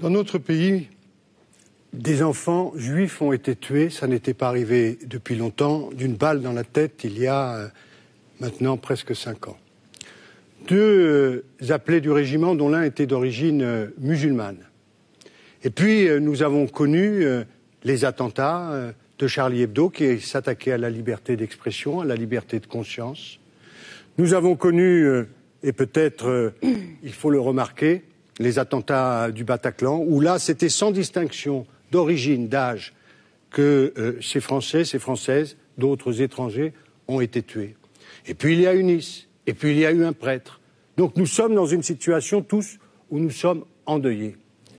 Dans notre pays, des enfants juifs ont été tués, ça n'était pas arrivé depuis longtemps, d'une balle dans la tête il y a euh, maintenant presque cinq ans. Deux euh, appelés du régiment, dont l'un était d'origine euh, musulmane. Et puis nous avons connu les attentats de Charlie Hebdo qui s'attaquaient à la liberté d'expression, à la liberté de conscience. Nous avons connu, et peut-être il faut le remarquer, les attentats du Bataclan, où là, c'était sans distinction d'origine, d'âge, que euh, ces Français, ces Françaises, d'autres étrangers ont été tués. Et puis il y a eu Nice, et puis il y a eu un prêtre. Donc nous sommes dans une situation tous où nous sommes endeuillés.